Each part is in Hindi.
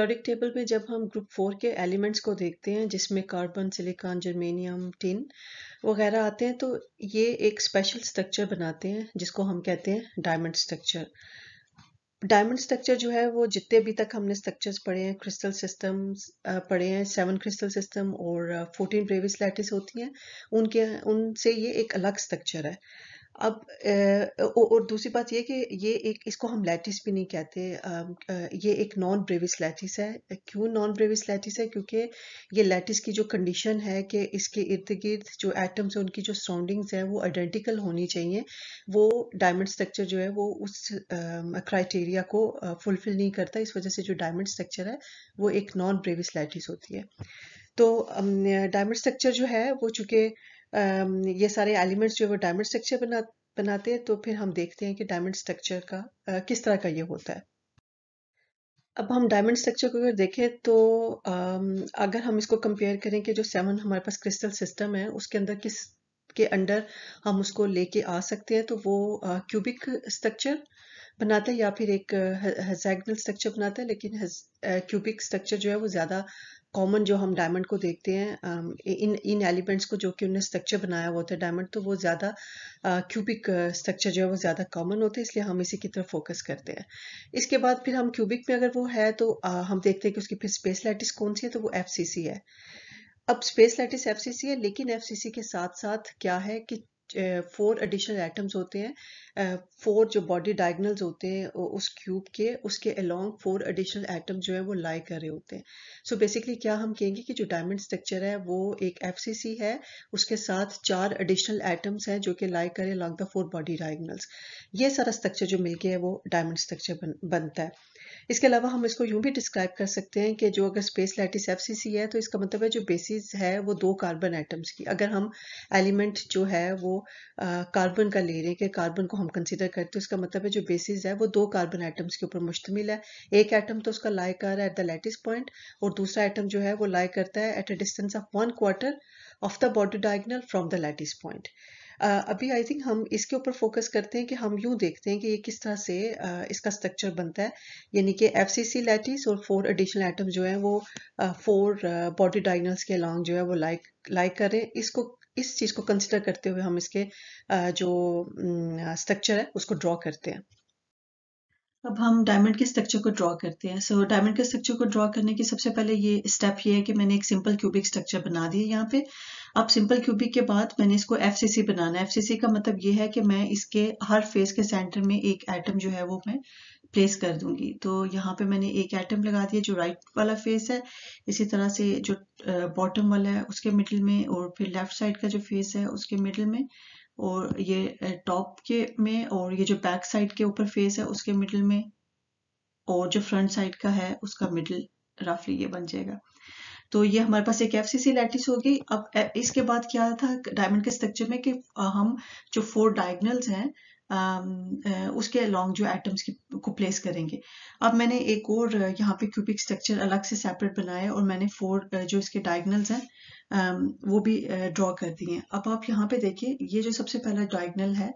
पीरियोडिक टेबल में जब हम ग्रुप फोर के एलिमेंट्स को देखते हैं जिसमें कार्बन सिलिकॉन जर्मेनियम टिन वगैरह आते हैं तो ये एक स्पेशल स्ट्रक्चर बनाते हैं जिसको हम कहते हैं डायमंड स्ट्रक्चर डायमंड स्ट्रक्चर जो है वो जितने अभी तक हमने स्ट्रक्चर्स पढ़े हैं क्रिस्टल सिस्टम्स पढ़े हैं सेवन क्रिस्टल सिस्टम और फोर्टीन ब्रेविस लैटिस होती हैं उनके उनसे ये एक अलग स्ट्रक्चर है अब ए, और दूसरी बात ये कि ये एक इसको हम लैटिस भी नहीं कहते ये एक नॉन ब्रेविस लैटिस है। क्यों नॉन ब्रेविस लैटिस है? क्योंकि ये लैटिस की जो कंडीशन है कि इसके इर्द-गिर्द जो एटम्स हैं, उनकी जो सराउंडिंग्स हैं, वो आइडेंटिकल होनी चाहिए। वो डायमंड स्ट्रक्चर जो है, वो उस क्राइटेरिया को फुलफिल नहीं करता। इस वजह से जो डायमंड स्ट्रक्चर है, वो एक नॉन ब्रेविस लैटिस होती है। तो डायमंड स्ट्रक्चर जो है, वो चूँकि ये सारे एलिमेंट्स जो है वो डायमंड स्ट्रक्चर बना बनाते हैं तो फिर हम देखते हैं कि डायमंड स्ट्रक्चर का आ, किस तरह का ये होता है अब हम डायमंड स्ट्रक्चर को अगर देखें तो आ, अगर हम इसको कंपेयर करें कि जो सेवन हमारे पास क्रिस्टल सिस्टम है उसके अंदर किस के अंडर हम उसको लेके आ सकते हैं तो वो क्यूबिक स्ट्रक्चर बनाता है या फिर एक हेक्सागोनल स्ट्रक्चर बनाता है लेकिन क्यूबिक स्ट्रक्चर जो है वो ज़्यादा कॉमन जो हम डायमंड को देखते हैं um, इन इन एलिमेंट्स को जो कि उन्हें स्ट्रक्चर बनाया हुआ था डायमंड तो वो ज़्यादा क्यूबिक स्ट्रक्चर जो है वो ज़्यादा कॉमन होते हैं इसलिए हम इसी की तरफ फोकस करते हैं इसके बाद फिर हम क्यूबिक में अगर वो है तो आ, uh, हम देखते हैं कि उसकी फिर स्पेस लैटिस कौन सी है तो वो एफ है अब स्पेस लैटिस एफ है लेकिन एफ के साथ साथ क्या है कि फोर एडिशनल एटम्स होते हैं फोर जो बॉडी डायगनल्स होते हैं उस क्यूब के उसके अलोंग फोर एडिशनल एटम जो है वो लाई कर रहे होते हैं सो so बेसिकली क्या हम कहेंगे कि जो डायमंड स्ट्रक्चर है वो एक एफ है उसके साथ चार एडिशनल एटम्स हैं जो कि लाई करें along the four body diagonals ये सारा स्ट्रक्चर जो गया है वो डायमंड स्ट्रक्चर बन, बनता है इसके अलावा हम इसको यूं भी डिस्क्राइब कर सकते हैं कि जो अगर space lattice F C C है तो इसका मतलब है जो बेसिस है वो दो कार्बन आइटम्स की अगर हम एलिमेंट जो है वो कार्बन का ले रहे हैं कि कार्बन को हम कंसिडर करते हैं उसका मतलब है जो बेसिस है वो दो कार्बन आइटम्स के ऊपर मुश्तमिल है एक आइटम तो उसका लाई कर रहा है एट द लैटिस पॉइंट और दूसरा आइटम जो है वो लाई करता है at a distance of one quarter of the body diagonal from the lattice point अभी आई थिंक हम इसके ऊपर फोकस करते हैं कि हम यूं देखते हैं कि ये किस तरह से इसका स्ट्रक्चर बनता है यानी कि एफ सी सी लैटिस और फोर एडिशनल एटम जो है वो फोर बॉडी डाइनल्स के अलॉन्ग जो है वो लाइक लाइक करें इसको इस चीज़ को कंसिडर करते हुए हम इसके जो स्ट्रक्चर है उसको ड्रॉ करते हैं अब हम डायमंड के स्ट्रक्चर को ड्रॉ करते हैं सो so, डायमंड के स्ट्रक्चर को ड्रॉ करने की सबसे पहले ये स्टेप ये है कि मैंने एक सिंपल क्यूबिक स्ट्रक्चर बना दिया यहाँ पे अब सिंपल क्यूबिक के बाद मैंने इसको एफ बनाना सी सी का मतलब ये है कि मैं इसके हर फेस के सेंटर में एक एटम जो है वो मैं प्लेस कर दूंगी तो यहाँ पे मैंने एक एटम लगा दिया जो राइट वाला फेस है इसी तरह से जो बॉटम वाला है उसके मिडिल में और फिर लेफ्ट साइड का जो फेस है उसके मिडिल में और ये टॉप के में और ये जो बैक साइड के ऊपर फेस है उसके मिडिल में और जो फ्रंट साइड का है उसका मिडिल रफली ये बन जाएगा तो ये हमारे पास एक एफ सी लैटिस होगी अब इसके बाद क्या था डायमंड के स्ट्रक्चर में कि हम जो फोर डायगनल्स हैं Um, uh, उसके अलॉन्ग जो एटम्स की को प्लेस करेंगे अब मैंने एक और uh, यहाँ पे क्यूबिक स्ट्रक्चर अलग से सेपरेट बनाया और मैंने फोर uh, जो इसके डायगनल्स हैं um, वो भी ड्रॉ कर दिए हैं अब आप यहाँ पे देखिए ये जो सबसे पहला डायगनल है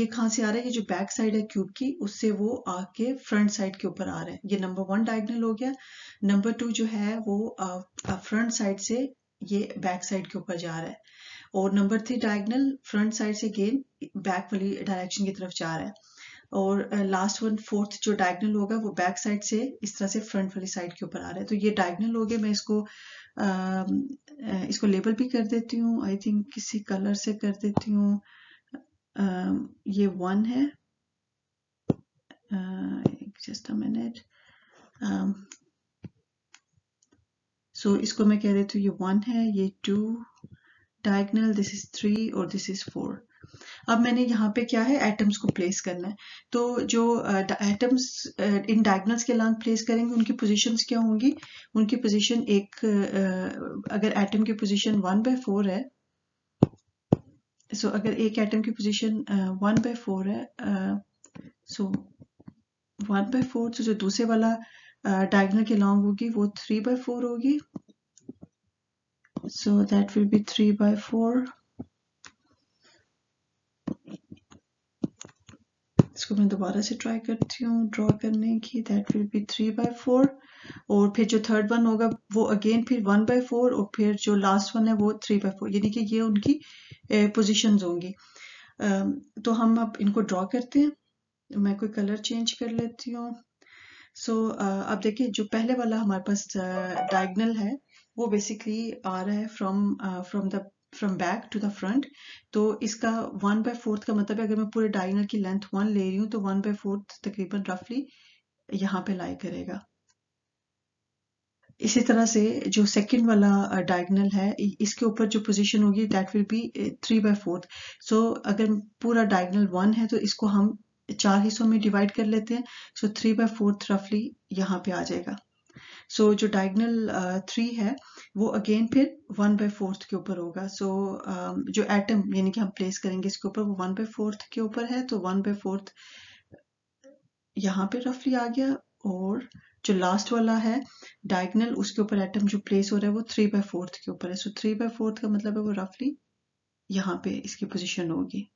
ये कहाँ से आ रहा है ये जो बैक साइड है क्यूब की उससे वो आके फ्रंट साइड के ऊपर आ रहा है ये नंबर वन डायगनल हो गया नंबर टू जो है वो फ्रंट साइड से ये बैक साइड के ऊपर जा रहा है और number three diagonal front side से गेन बैक वाली डायरेक्शन की तरफ जा रहा है और लास्ट वन फोर्थ जो डायगनल होगा वो बैक साइड से इस तरह से फ्रंट वाली साइड के ऊपर आ रहा है तो ये डायगनल हो गया मैं इसको आ, um, uh, इसको लेबल भी कर देती हूँ आई थिंक किसी कलर से कर देती हूँ um, ये वन है जस्ट अ मिनट सो इसको मैं कह देती हूँ ये वन है ये two diagonal this is three और दिस इज फोर अब मैंने यहाँ पे क्या है एटम्स को प्लेस करना है तो जो एटम्स इन डायगनल्स के अलांग प्लेस करेंगे उनकी पोजीशंस क्या होंगी उनकी पोजीशन एक uh, अगर एटम की पोजीशन वन बाय फोर है सो so, अगर एक एटम की पोजीशन वन बाय फोर है सो वन बाय फोर तो जो दूसरे वाला डायगनल uh, के लॉन्ग होगी वो थ्री बाय फोर होगी so that will be 3 by 4 इसको मैं दोबारा से ट्राई करती हूँ ड्रॉ करने की that will be three by four और फिर जो थर्ड वन होगा वो अगेन फिर वन बाय फोर और फिर जो लास्ट वन है वो थ्री बाय फोर यानी कि ये उनकी पोजिशन होंगी तो हम अब इनको ड्रॉ करते हैं मैं कोई कलर चेंज कर लेती हूँ सो so, अब देखिए जो पहले वाला हमारे पास डायगनल है वो बेसिकली आ रहा है from from the from back to the front तो इसका वन बाय फोर्थ का मतलब है अगर मैं पूरे डाइनर की लेंथ वन ले रही हूँ तो वन बाय फोर्थ तकरीबन रफली यहाँ पे लाई करेगा इसी तरह से जो सेकंड वाला डायगनल है इसके ऊपर जो पोजीशन होगी that will be three by fourth so अगर पूरा डायगनल वन है तो इसको हम चार हिस्सों में डिवाइड कर लेते हैं सो थ्री बाय फोर्थ रफली यहाँ पे आ जाएगा सो so, जो डायगनल थ्री uh, है वो अगेन फिर वन बाय फोर्थ के ऊपर होगा सो so, uh, जो एटम यानी कि हम प्लेस करेंगे इसके ऊपर वो वन बाय फोर्थ के ऊपर है तो वन बाय फोर्थ यहाँ पे रफली आ गया और जो लास्ट वाला है डायगनल उसके ऊपर एटम जो प्लेस हो रहा है वो थ्री बाय फोर्थ के ऊपर है सो थ्री बाय फोर्थ का मतलब है वो रफली यहाँ पे इसकी पोजिशन होगी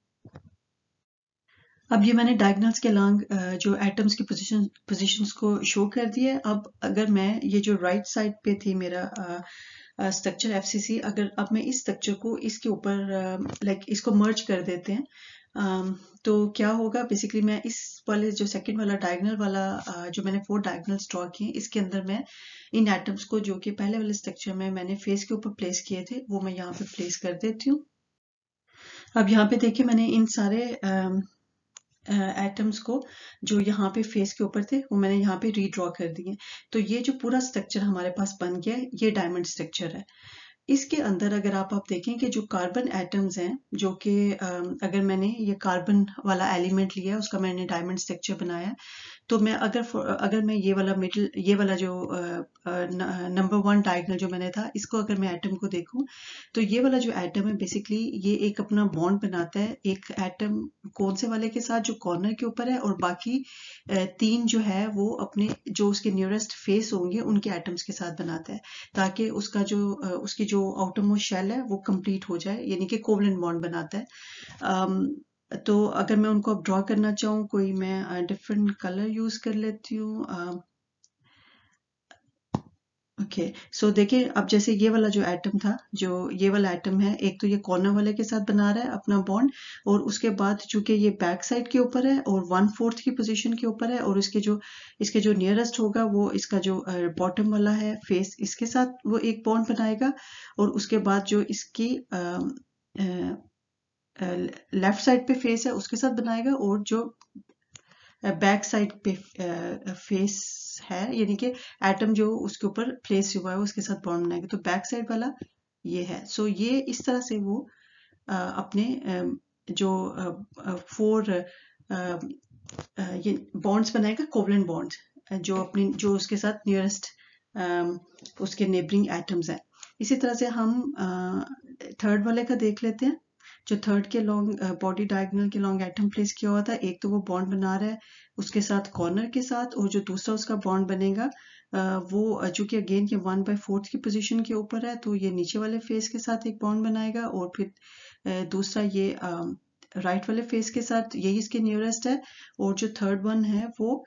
अब ये मैंने डायगनल्स के लॉन्ग uh, जो एटम्स की पोजिशन पोजीशंस को शो कर दिया अब अगर मैं ये जो राइट right साइड पे थी मेरा स्ट्रक्चर एफ सी सी अगर अब मैं इस स्ट्रक्चर को इसके ऊपर लाइक uh, इसको मर्ज कर देते हैं um, तो क्या होगा बेसिकली मैं इस वाले जो सेकंड वाला डायगनल वाला uh, जो मैंने फोर डायगनल्स ड्रॉ किए इसके अंदर मैं इन एटम्स को जो कि पहले वाले स्ट्रक्चर में मैंने फेस के ऊपर प्लेस किए थे वो मैं यहाँ पे प्लेस कर देती हूँ अब यहाँ पे देखिए मैंने इन सारे uh, एटम्स को जो यहाँ पे फेस के ऊपर थे वो मैंने यहाँ पे रीड्रॉ कर दिए तो ये जो पूरा स्ट्रक्चर हमारे पास बन गया है ये डायमंड स्ट्रक्चर है इसके अंदर अगर आप आप देखें कि जो कार्बन एटम्स हैं जो कि अगर मैंने ये कार्बन वाला एलिमेंट लिया है उसका मैंने डायमंड स्ट्रक्चर बनाया तो मैं अगर अगर मैं ये वाला मिडिल ये वाला जो नंबर वन डायगनल जो मैंने था इसको अगर मैं एटम को देखूं तो ये वाला जो एटम है बेसिकली ये एक अपना बॉन्ड बनाता है एक एटम कौन से वाले के साथ जो कॉर्नर के ऊपर है और बाकी तीन जो है वो अपने जो उसके नियरेस्ट फेस होंगे उनके एटम्स के साथ बनाता है ताकि उसका जो उसकी जो आउटरमोस्ट शेल है वो कंप्लीट हो जाए यानी कि कोवलन बॉन्ड बनाता है um, तो अगर मैं उनको अब ड्रॉ करना चाहूँ कोई मैं डिफरेंट कलर यूज़ कर लेती हूँ ओके सो देखिए अब जैसे ये वाला जो एटम था जो ये वाला एटम है एक तो ये कॉर्नर वाले के साथ बना रहा है अपना बॉन्ड और उसके बाद चूंकि ये बैक साइड के ऊपर है और वन फोर्थ की पोजीशन के ऊपर है और इसके जो इसके जो नियरेस्ट होगा वो इसका जो बॉटम वाला है फेस इसके साथ वो एक बॉन्ड बनाएगा और उसके बाद जो इसकी आ, आ, लेफ्ट साइड पे फेस है उसके साथ बनाएगा और जो बैक साइड पे फेस है यानी कि एटम जो उसके ऊपर प्लेस हुआ है उसके साथ बॉन्ड बनाएगा तो बैक साइड वाला ये है सो ये इस तरह से वो अपने जो फोर ये बॉन्ड्स बनाएगा कोवलन बॉन्ड्स जो अपनी जो उसके साथ नियरेस्ट उसके नेबरिंग एटम्स हैं इसी तरह से हम थर्ड वाले का देख लेते हैं जो थर्ड के लॉन्ग बॉडी डायगोनल के लॉन्ग एटम प्लेस किया हुआ था एक तो वो बॉन्ड बना रहा है उसके साथ कॉर्नर के साथ और जो दूसरा उसका बॉन्ड बनेगा वो चूंकि अगेन ये वन बाई फोर्थ की पोजीशन के ऊपर है तो ये नीचे वाले फेस के साथ एक बॉन्ड बनाएगा और फिर दूसरा ये राइट वाले फेस के साथ यही इसके नियरेस्ट है और जो थर्ड वन है वो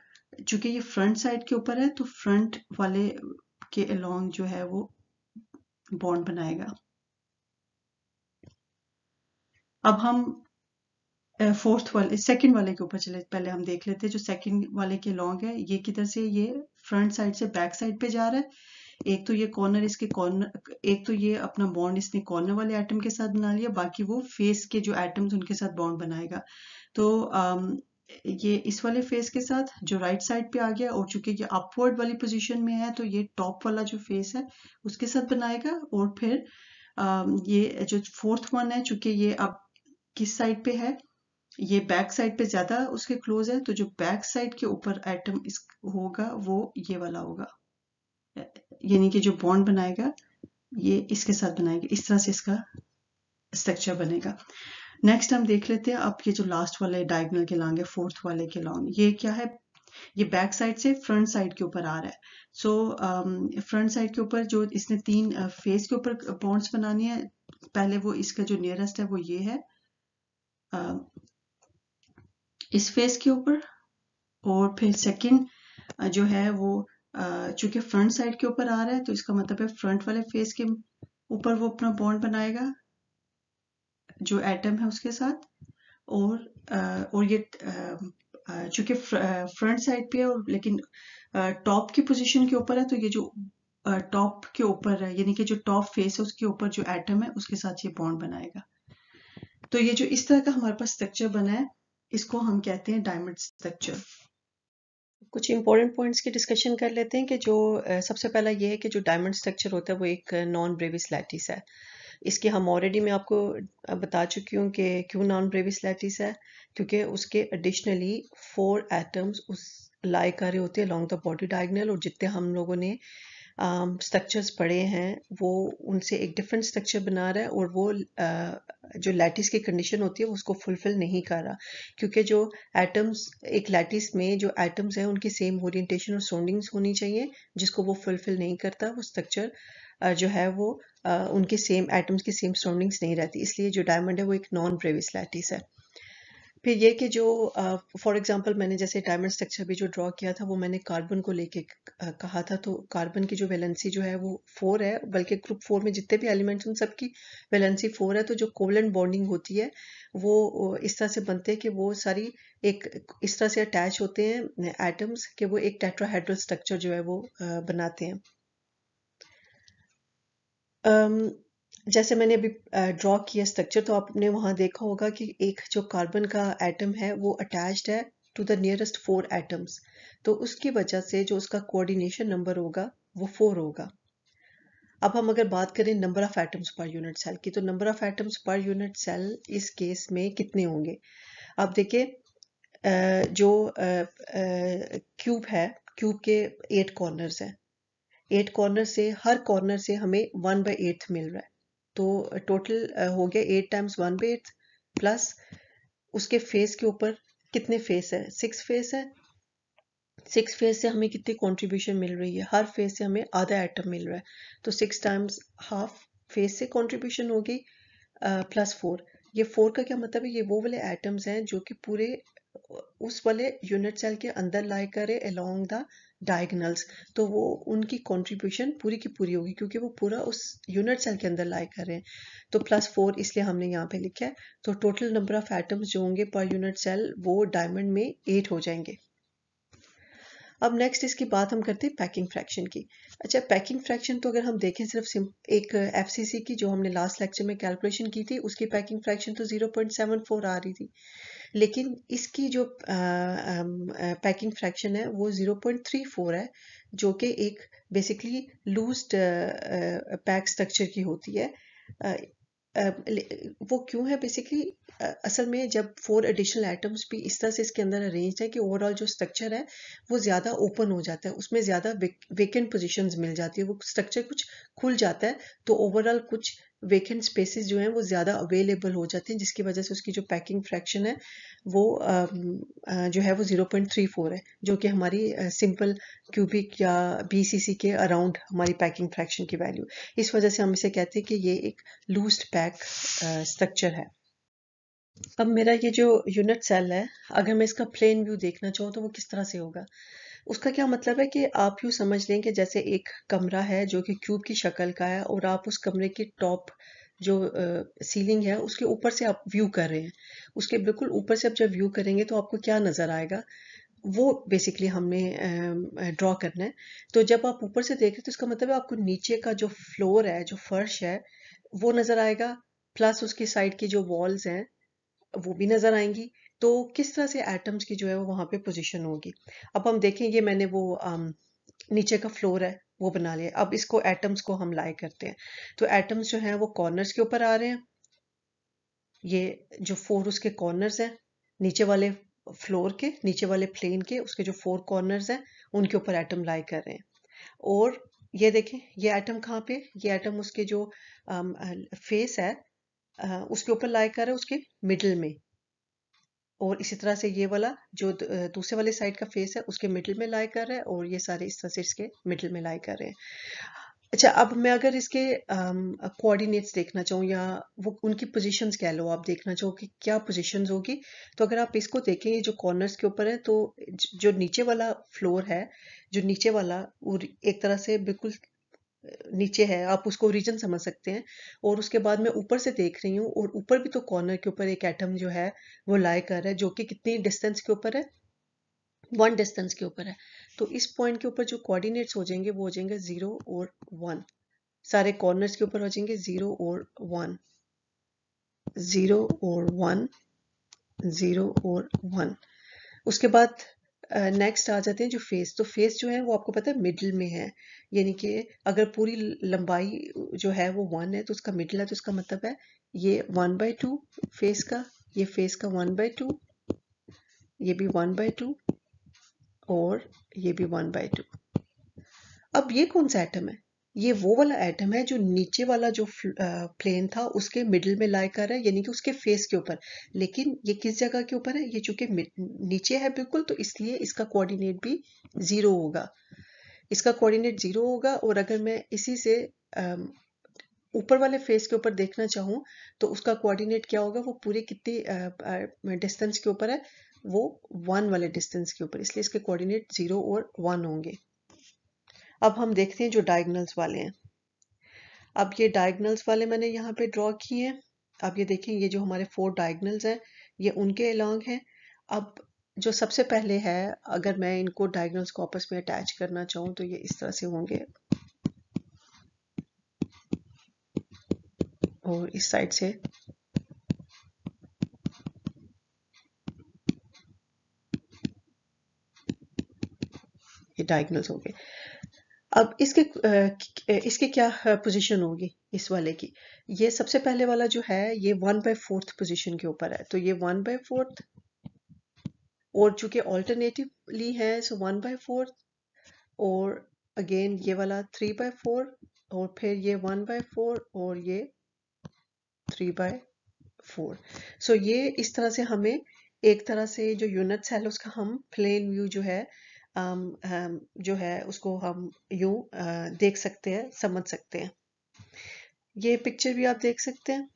चूंकि ये फ्रंट साइड के ऊपर है तो फ्रंट वाले के अलोंग जो है वो बॉन्ड बनाएगा अब हम फोर्थ वाले सेकंड वाले के ऊपर चले पहले हम देख लेते हैं जो सेकंड वाले के लॉन्ग है ये किधर से ये फ्रंट साइड से बैक साइड पे जा रहा है एक तो ये कॉर्नर इसके कॉर्नर एक तो ये अपना बॉन्ड इसने कॉर्नर वाले एटम के साथ बना लिया बाकी वो फेस के जो एटम्स उनके साथ बॉन्ड बनाएगा तो आम, ये इस वाले फेस के साथ जो राइट right साइड पे आ गया और चूंकि ये अपवर्ड वाली पोजिशन में है तो ये टॉप वाला जो फेस है उसके साथ बनाएगा और फिर आ, ये जो फोर्थ वन है चूंकि ये अब किस साइड पे है ये बैक साइड पे ज्यादा उसके क्लोज है तो जो बैक साइड के ऊपर एटम होगा वो ये वाला होगा यानी कि जो बॉन्ड बनाएगा ये इसके साथ बनाएगा इस तरह से इसका स्ट्रक्चर बनेगा नेक्स्ट हम देख लेते हैं अब ये जो लास्ट वाले डायगनल के लॉन्ग है फोर्थ वाले के लॉन्ग ये क्या है ये बैक साइड से फ्रंट साइड के ऊपर आ रहा है सो फ्रंट साइड के ऊपर जो इसने तीन फेस uh, के ऊपर बॉन्ड्स बनानी है पहले वो इसका जो नियरेस्ट है वो ये है Um, इस फेस के ऊपर और फिर सेकंड जो है वो चूंकि फ्रंट साइड के ऊपर आ रहा है तो इसका मतलब है फ्रंट वाले फेस के ऊपर वो अपना बॉन्ड बनाएगा जो एटम है उसके साथ और और ये चूंकि फ्रंट साइड पे है और लेकिन टॉप की पोजीशन के ऊपर है तो ये जो टॉप के ऊपर है यानी कि जो टॉप फेस है उसके ऊपर जो एटम है उसके साथ ये बॉन्ड बनाएगा तो ये जो इस तरह का हमारे पास स्ट्रक्चर बना है इसको हम कहते हैं डायमंड स्ट्रक्चर कुछ इंपॉर्टेंट पॉइंट्स की डिस्कशन कर लेते हैं कि जो सबसे पहला ये है कि जो डायमंड स्ट्रक्चर होता है वो एक नॉन ब्रेविस लैटिस है इसके हम ऑलरेडी मैं आपको बता चुकी हूँ कि क्यों नॉन ब्रेविस लैटिस है क्योंकि उसके एडिशनली फोर एटम्स उस लाई कर रहे होते हैं अलॉन्ग द बॉडी डायग्नल और जितने हम लोगों ने स्ट्रक्चर्स um, पड़े हैं वो उनसे एक डिफरेंट स्ट्रक्चर बना रहा है और वो uh, जो लैटिस की कंडीशन होती है वो उसको फुलफिल नहीं कर रहा क्योंकि जो एटम्स एक लैटिस में जो एटम्स हैं उनकी सेम ओरिएंटेशन और सराउंडिंग्स होनी चाहिए जिसको वो फुलफिल नहीं करता वो स्ट्रक्चर uh, जो है वो uh, उनके सेम एटम्स की सेम सराउंडिंग्स नहीं रहती इसलिए जो डायमंड है वो एक नॉन ब्रेविस लैटिस है फिर ये कि जो फॉर uh, एग्जांपल मैंने जैसे डायमंड स्ट्रक्चर भी जो ड्रॉ किया था वो मैंने कार्बन को लेके कहा था तो कार्बन की जो वैलेंसी जो है वो फोर है बल्कि ग्रुप फोर में जितने भी एलिमेंट्स उन सबकी वैलेंसी फोर है तो जो कोवलन बॉन्डिंग होती है वो इस तरह से बनते हैं कि वो सारी एक इस तरह से अटैच होते हैं एटम्स के वो एक टेट्राहाइड्रल स्ट्रक्चर जो है वो बनाते हैं um, जैसे मैंने अभी ड्रॉ किया स्ट्रक्चर तो आपने वहां देखा होगा कि एक जो कार्बन का एटम है वो अटैच्ड है to the nearest four atoms तो उसकी वजह से जो उसका कोऑर्डिनेशन नंबर होगा वो फोर होगा अब हम अगर बात करें number of atoms per unit cell की तो number of atoms per unit cell इस केस में कितने होंगे आप देखिए जो क्यूब है क्यूब के एट कॉर्नर्स हैं एट कॉर्नर से हर कॉर्नर से हमें वन बाई एट मिल रहा है तो टोटल हो गया एट टाइम्स वन पे एट प्लस उसके फेस के ऊपर कितने फेस है सिक्स फेस है सिक्स फेस से हमें कितनी कंट्रीब्यूशन मिल रही है हर फेस से हमें आधा आइटम मिल रहा है तो सिक्स टाइम्स हाफ फेस से कंट्रीब्यूशन होगी प्लस फोर ये फोर का क्या मतलब है ये वो वाले आइटम्स हैं जो कि पूरे उस वाले यूनिट सेल के अंदर लाए करे अलोंग द डायगनल्स तो वो उनकी कंट्रीब्यूशन पूरी की पूरी होगी क्योंकि वो पूरा उस यूनिट सेल के अंदर लाए करें तो प्लस फोर इसलिए हमने यहाँ पे लिखा है तो टोटल नंबर ऑफ एटम्स जो होंगे पर यूनिट सेल वो डायमंड में एट हो जाएंगे अब नेक्स्ट इसकी बात हम करते हैं पैकिंग फ्रैक्शन की अच्छा पैकिंग फ्रैक्शन तो अगर हम देखें सिर्फ एक एफसीसी की जो हमने लास्ट लेक्चर में कैलकुलेशन की थी उसकी पैकिंग फ्रैक्शन तो 0.74 आ रही थी लेकिन इसकी जो पैकिंग फ्रैक्शन है वो 0.34 है जो कि एक बेसिकली लूज पैक स्ट्रक्चर की होती है वो क्यों है बेसिकली असल में जब फोर एडिशनल आइटम्स भी इस तरह से इसके अंदर अरेंज है कि ओवरऑल जो स्ट्रक्चर है वो ज़्यादा ओपन हो जाता है उसमें ज़्यादा वेकेंट पोजीशंस मिल जाती है वो स्ट्रक्चर कुछ खुल जाता है तो ओवरऑल कुछ वेकेंट स्पेसेस जो हैं वो ज़्यादा अवेलेबल हो जाते हैं जिसकी वजह से उसकी जो पैकिंग फ्रैक्शन है वो जो है वो ज़ीरो पॉइंट थ्री फोर है जो कि हमारी सिंपल क्यूबिक या बीसीसी के अराउंड हमारी पैकिंग फ्रैक्शन की वैल्यू इस वजह से हम इसे कहते हैं कि ये एक लूज पैक स्ट्रक्चर है अब मेरा ये जो यूनिट सेल है अगर मैं इसका प्लेन व्यू देखना चाहूँ तो वो किस तरह से होगा उसका क्या मतलब है कि आप यूँ समझ लें कि जैसे एक कमरा है जो कि क्यूब की शक्ल का है और आप उस कमरे की टॉप जो सीलिंग है उसके ऊपर से आप व्यू कर रहे हैं उसके बिल्कुल ऊपर से आप जब व्यू करेंगे तो आपको क्या नज़र आएगा वो बेसिकली हमने ड्रॉ करना है तो जब आप ऊपर से देख रहे तो इसका मतलब है आपको नीचे का जो फ्लोर है जो फर्श है वो नज़र आएगा प्लस उसकी साइड की जो वॉल्स हैं वो भी नज़र आएंगी तो किस तरह से एटम्स की जो है वो वहाँ पे पोजीशन होगी अब हम देखें ये मैंने वो आम, नीचे का फ्लोर है वो बना लिया अब इसको एटम्स को हम लाए करते हैं तो एटम्स जो हैं वो कॉर्नर्स के ऊपर आ रहे हैं ये जो फोर उसके कॉर्नर्स हैं नीचे वाले फ्लोर के नीचे वाले प्लेन के उसके जो फोर कॉर्नर्स हैं उनके ऊपर एटम लाई कर रहे हैं और ये देखें ये एटम कहाँ पे ये एटम उसके जो फेस है उसके ऊपर लाई कर रहे हैं उसके मिडल में और इसी तरह से ये वाला जो दूसरे वाले साइड का फेस है उसके मिडिल में लाई कर रहे हैं और ये सारे इस तरह से इसके मिडिल में लाई कर रहे हैं अच्छा अब मैं अगर इसके कोऑर्डिनेट्स देखना चाहूँ या वो उनकी पोजीशंस कह लो आप देखना चाहो कि क्या पोजीशंस होगी तो अगर आप इसको देखें ये जो कॉर्नर्स के ऊपर है तो जो नीचे वाला फ्लोर है जो नीचे वाला एक तरह से बिल्कुल नीचे है आप उसको रीजन समझ सकते हैं और उसके बाद मैं ऊपर से देख रही हूँ और ऊपर भी तो कॉर्नर के ऊपर एक एटम जो है वो लाई कर रहा है जो कि कितनी डिस्टेंस के ऊपर है वन डिस्टेंस के ऊपर है तो इस पॉइंट के ऊपर जो कोऑर्डिनेट्स हो जाएंगे वो हो जाएंगे ज़ीरो और वन सारे कॉर्नर्स के ऊपर हो जाएंगे ज़ीरो और वन ज़ीरो और वन ज़ीरो और वन उसके बाद नेक्स्ट आ जाते हैं जो फेस तो फेस जो है वो आपको पता है मिडिल में है यानी कि अगर पूरी लंबाई जो है वो वन है तो उसका मिडिल है तो उसका मतलब है ये वन बाई टू फेस का ये फेस का वन बाई टू ये भी वन बाई टू और ये भी वन बाई टू अब ये कौन सा एटम है ये वो वाला एटम है जो नीचे वाला जो प्लेन था उसके मिडिल में लाई कर रहा है यानी कि उसके फेस के ऊपर लेकिन ये किस जगह के ऊपर है ये चूंकि नीचे है बिल्कुल तो इसलिए इसका कोऑर्डिनेट भी ज़ीरो होगा इसका कोऑर्डिनेट ज़ीरो होगा और अगर मैं इसी से ऊपर वाले फेस के ऊपर देखना चाहूँ तो उसका कोऑर्डिनेट क्या होगा वो पूरे कितनी डिस्टेंस के ऊपर है वो वन वाले डिस्टेंस के ऊपर इसलिए इसके कोऑर्डिनेट ज़ीरो और वन होंगे अब हम देखते हैं जो डायगनल्स वाले हैं अब ये डायगनल्स वाले मैंने यहाँ पे ड्रॉ किए हैं अब ये देखें ये जो हमारे फोर डायगनल्स हैं ये उनके अलॉन्ग हैं अब जो सबसे पहले है अगर मैं इनको डायगनल्स को आपस में अटैच करना चाहूँ तो ये इस तरह से होंगे और इस साइड से ये डायगनल्स होंगे अब इसके इसके क्या पोजीशन होगी इस वाले की ये सबसे पहले वाला जो है ये वन बाय फोर्थ पोजीशन के ऊपर है तो ये वन बाय फोर्थ और चूंकि ऑल्टरनेटिवली है सो वन बाय फोर्थ और अगेन ये वाला थ्री बाय फोर और फिर ये वन बाय फोर और ये थ्री बाय फोर सो ये इस तरह से हमें एक तरह से जो यूनिट है उसका हम प्लेन व्यू जो है जो है उसको हम यू देख सकते हैं समझ सकते हैं ये पिक्चर भी आप देख सकते हैं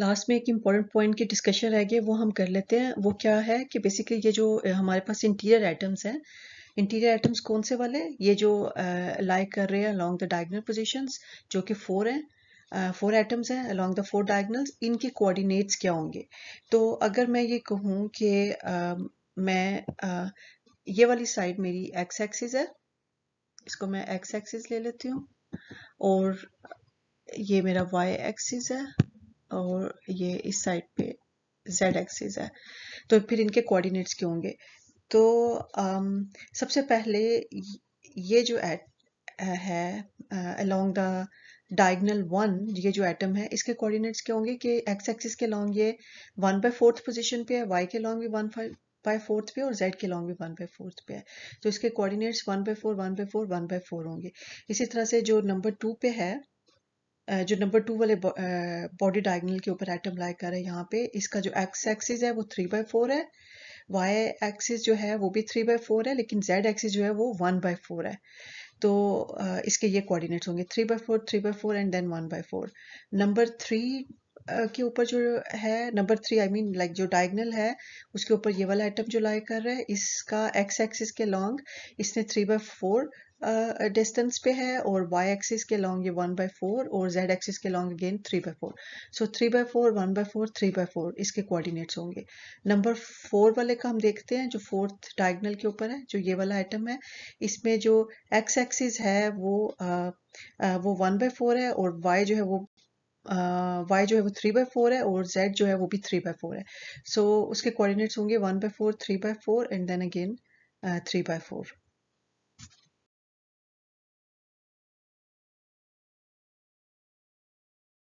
लास्ट में एक इम्पॉर्टेंट पॉइंट की डिस्कशन रह गई वो हम कर लेते हैं वो क्या है कि बेसिकली ये जो हमारे पास इंटीरियर आइटम्स हैं इंटीरियर आइटम्स कौन से वाले ये जो लाइक कर रहे हैं अलॉन्ग द डायगनल पोजिशंस जो कि फोर हैं फोर आइटम्स हैं अलॉन्ग द फोर डायगनल्स इनके कोऑर्डिनेट्स क्या होंगे तो अगर मैं ये कहूँ कि मैं आ, ये वाली साइड मेरी एक्स एक्सिस है इसको मैं एक्स एक्सिस ले लेती हूँ और ये मेरा वाई एक्सिस है और ये इस साइड पे जेड एक्सिस है तो फिर इनके कोऑर्डिनेट्स क्यों होंगे तो आम, सबसे पहले ये जो एट है अलोंग द डायगनल वन ये जो एटम है इसके कोऑर्डिनेट्स क्या होंगे कि एक्स एक्सिस के लॉन्ग ये वन बाई फोर्थ पोजिशन पे है वाई के लॉन्ग भी वन बाय फोर्थ पे और जेड के लॉन्ग भी वन बाई फोर्थ पे है तो इसके coordinates one by four one by four one by four होंगे इसी तरह से जो नंबर टू पे है जो नंबर टू वाले बॉडी डायगनल के ऊपर एटम लाइक कर है यहाँ पे इसका जो एक्स एक्सिस है वो थ्री बाई फोर है वाई एक्सिस जो है वो भी थ्री बाई फोर है लेकिन जेड एक्सिस जो है वो वन बाई फोर है तो इसके ये कोऑर्डिनेट्स होंगे three by four three by four and then one by four number three के ऊपर जो है number three I mean like जो डायगनल है उसके ऊपर ये वाला आइटम जो लाई कर रहा है इसका एक्स एक्सिस के लॉन्ग इसने थ्री बाई फोर डिस्टेंस पे है और वाई एक्सिस के लॉन्ग ये वन बाय फोर और जेड एक्सिस के long again three by four so three by four one by four three by four इसके कोऑर्डिनेट्स होंगे नंबर फोर वाले का हम देखते हैं जो फोर्थ डायगनल के ऊपर है जो ये वाला आइटम है इसमें जो एक्स एक्सिस है वो आ, आ, वो वन बाय फोर है और वाई जो है वो वाई uh, जो है वो थ्री बाय फोर है और जेड जो है वो भी थ्री बाय फोर है सो so, उसके कोऑर्डिनेट्स होंगे one by four three by four and then again three by four